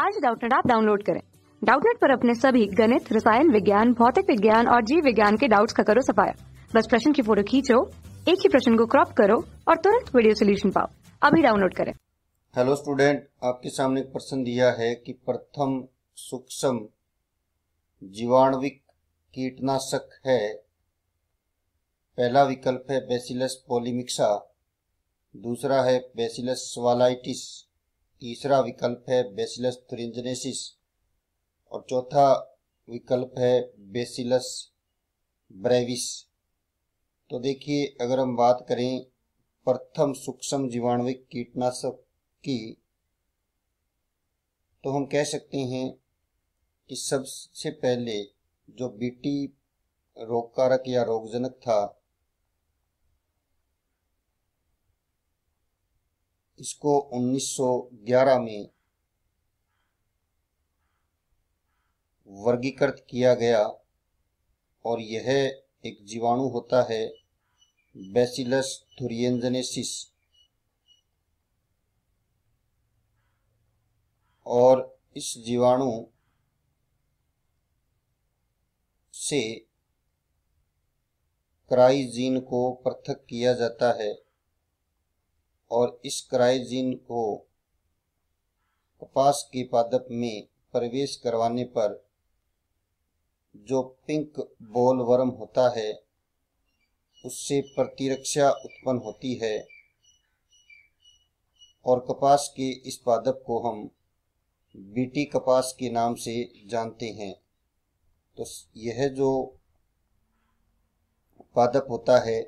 आज डाउटनेट आप डाउनलोड करें डाउटनेट पर अपने सभी गणित रसायन विज्ञान भौतिक विज्ञान और जीव विज्ञान के डाउट्स का करो सफाया बस प्रश्न की फोटो खींचो एक ही प्रश्न को क्रॉप करो और तुरंत वीडियो सोल्यूशन पाओ अभी डाउनलोड करें हेलो स्टूडेंट आपके सामने एक प्रश्न दिया है कि प्रथम सूक्ष्म जीवाणुविक कीटनाशक है पहला विकल्प है बेसिलस पोलिमिक्सा दूसरा है बेसिलस वालाइटिस तीसरा विकल्प है बेसिलस थ्रिंजनेसिस और चौथा विकल्प है बेसिलस ब्रेविस तो देखिए अगर हम बात करें प्रथम सूक्ष्म जीवाणुविक कीटनाशक की तो हम कह सकते हैं कि सबसे पहले जो बीटी रोगकारक या रोगजनक था इसको 1911 में वर्गीकृत किया गया और यह एक जीवाणु होता है बेसिलस थुरियंजनेसिस और इस जीवाणु से क्राइजीन को पृथक किया जाता है और इस क्राइजिन को कपास के पादप में प्रवेश करवाने पर जो पिंक बोल वर्म होता है उससे प्रतिरक्षा उत्पन्न होती है और कपास के इस पादप को हम बीटी कपास के नाम से जानते हैं तो यह जो पादप होता है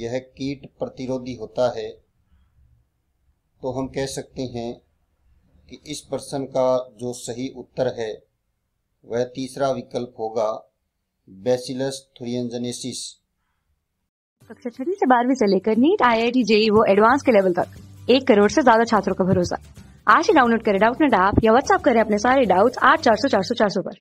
यह कीट प्रतिरोधी होता है तो हम कह सकते हैं कि इस प्रश्न का जो सही उत्तर है वह तीसरा विकल्प होगा बेसिलस थुरियंजनेसिस कक्षा छठी से बारहवीं से लेकर NEET I I T JEE वो एडवांस के लेवल तक एक करोड़ से ज्यादा छात्रों का भरोसा आज ही डाउनलोड करें डाउट नेट ऐप या व्हाट्सएप करें अपने सारे डाउट्स आठ चार सौ चार सौ चार सौ पर